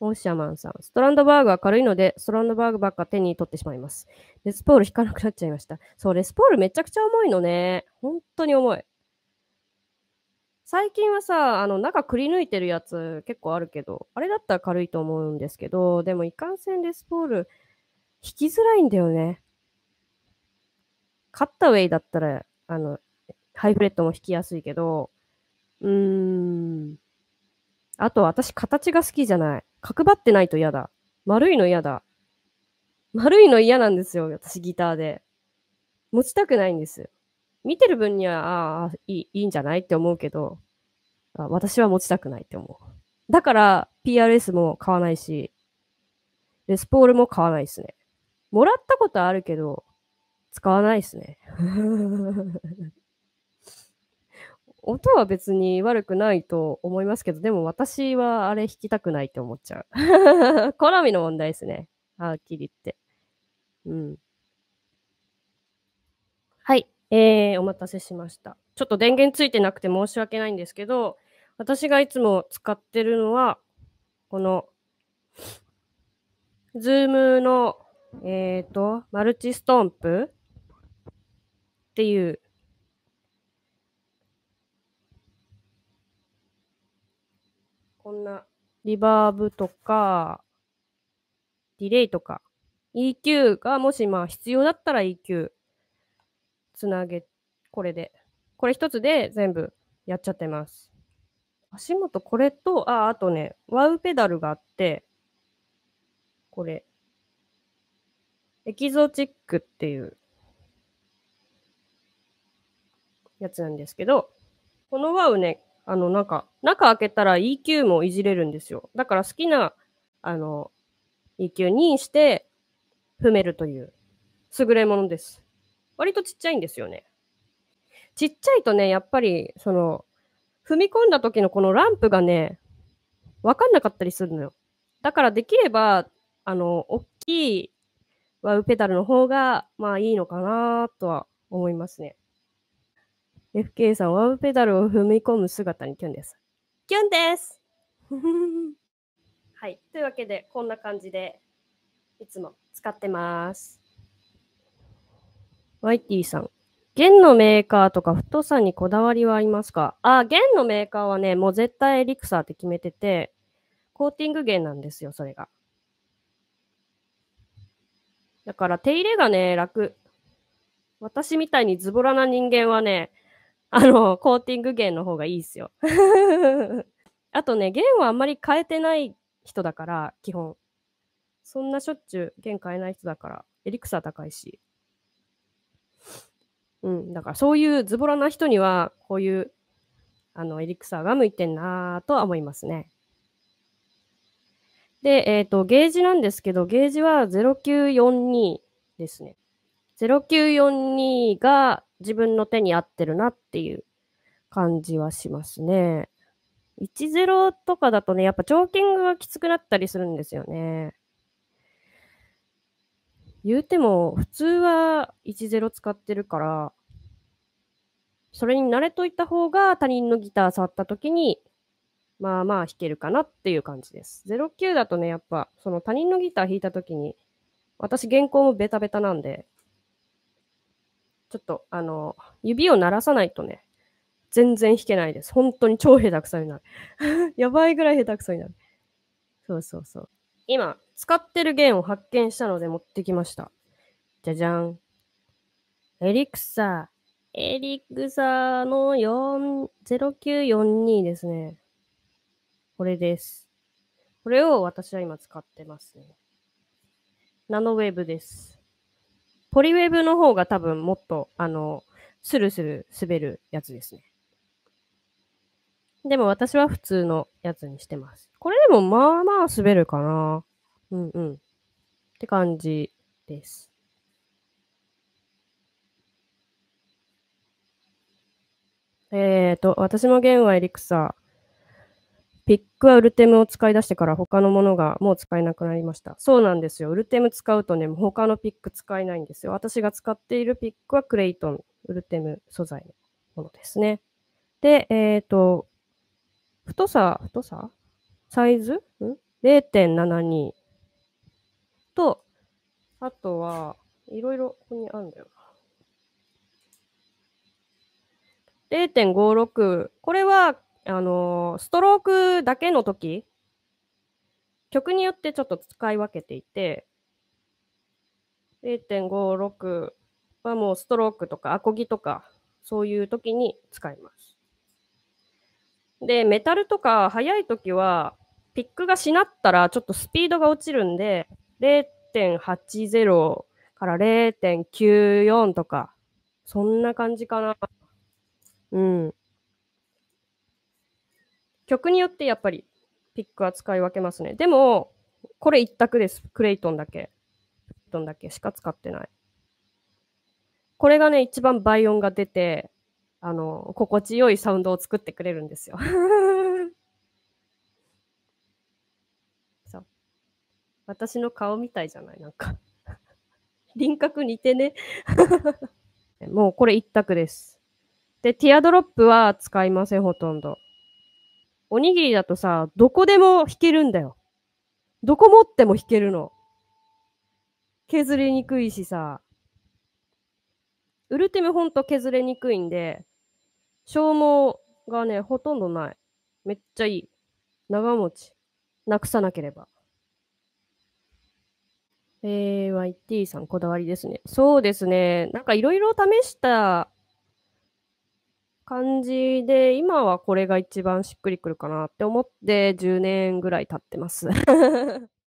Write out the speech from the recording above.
オーシャマンさん。ストランドバーグは軽いので、ストランドバーグばっか手に取ってしまいます。レスポール引かなくなっちゃいました。そう、レスポールめちゃくちゃ重いのね。本当に重い。最近はさ、あの、中くり抜いてるやつ結構あるけど、あれだったら軽いと思うんですけど、でもいかんせんレスポール引きづらいんだよね。カッタウェイだったら、あの、ハイブレッドも引きやすいけど、うーん。あと、私、形が好きじゃない。角張ってないと嫌だ。丸いの嫌だ。丸いの嫌なんですよ、私、ギターで。持ちたくないんです。見てる分には、ああ、いい、いいんじゃないって思うけど、私は持ちたくないって思う。だから、PRS も買わないし、レスポールも買わないですね。もらったことあるけど、使わないですね。音は別に悪くないと思いますけど、でも私はあれ弾きたくないって思っちゃう。好みの問題ですね。はっきり言って。うん。はい。えー、お待たせしました。ちょっと電源ついてなくて申し訳ないんですけど、私がいつも使ってるのは、この、ズームの、えっ、ー、と、マルチストンプっていうこんなリバーブとか、ディレイとか、EQ がもしまあ必要だったら EQ つなげ、これで。これ一つで全部やっちゃってます。足元これと、あ、あとね、ワウペダルがあって、これ。エキゾチックっていうやつなんですけど、このワウね、あの、なんか、中開けたら EQ もいじれるんですよ。だから好きな、あの、EQ にして踏めるという優れものです。割とちっちゃいんですよね。ちっちゃいとね、やっぱり、その、踏み込んだ時のこのランプがね、わかんなかったりするのよ。だからできれば、あの、大きいワウペダルの方が、まあいいのかなとは思いますね。FK さんワはペダルを踏み込む姿にキュンです。キュンです はい。というわけで、こんな感じで、いつも使ってます。YT さん。弦のメーカーとか太さにこだわりはありますかあ、弦のメーカーはね、もう絶対エリクサーって決めてて、コーティング弦なんですよ、それが。だから手入れがね、楽。私みたいにズボラな人間はね、あの、コーティング弦の方がいいっすよ。あとね、弦はあんまり変えてない人だから、基本。そんなしょっちゅう弦変えない人だから、エリクサー高いし。うん、だからそういうズボラな人には、こういう、あの、エリクサーが向いてんなぁとは思いますね。で、えっ、ー、と、ゲージなんですけど、ゲージは0942ですね。0942が自分の手に合ってるなっていう感じはしますね。1-0とかだとね、やっぱチョーキングがきつくなったりするんですよね。言うても、普通は1-0使ってるから、それに慣れといた方が他人のギター触った時に、まあまあ弾けるかなっていう感じです。09だとね、やっぱ、その他人のギター弾いた時に、私原稿もベタベタなんで、ちょっと、あの、指を鳴らさないとね、全然弾けないです。本当に超下手くそになる。やばいぐらい下手くそになる。そうそうそう。今、使ってる弦を発見したので持ってきました。じゃじゃん。エリクサー。エリクサーの0942ですね。これです。これを私は今使ってますね。ナノウェーブです。ポリウェブの方が多分もっと、あの、スルスル滑るやつですね。でも私は普通のやつにしてます。これでもまあまあ滑るかな。うんうん。って感じです。えっ、ー、と、私も弦はエリクサー。ピックはウルテムを使い出してから他のものがもう使えなくなりました。そうなんですよ。ウルテム使うとね、他のピック使えないんですよ。私が使っているピックはクレイトン、ウルテム素材のものですね。で、えっ、ー、と、太さ、太さサイズん ?0.72 と、あとは、いろいろここにあるんだよな。0.56。これはあの、ストロークだけの時、曲によってちょっと使い分けていて、0.56はもうストロークとかアコギとか、そういう時に使います。で、メタルとか速い時は、ピックがしなったらちょっとスピードが落ちるんで、0.80から0.94とか、そんな感じかな。うん。曲によってやっぱりピックは使い分けますね。でも、これ一択です。クレイトンだけ。クレイトンだけしか使ってない。これがね、一番倍音が出て、あの、心地よいサウンドを作ってくれるんですよ。そう。私の顔みたいじゃないなんか輪郭似てねもうこれ一択です。で、ティアドロップは使いません、ほとんど。おにぎりだとさ、どこでも弾けるんだよ。どこ持っても弾けるの。削りにくいしさ。ウルティムほんと削れにくいんで、消耗がね、ほとんどない。めっちゃいい。長持ち。なくさなければ。えー、YT さんこだわりですね。そうですね。なんかいろいろ試した感じで、今はこれが一番しっくりくるかなって思って10年ぐらい経ってます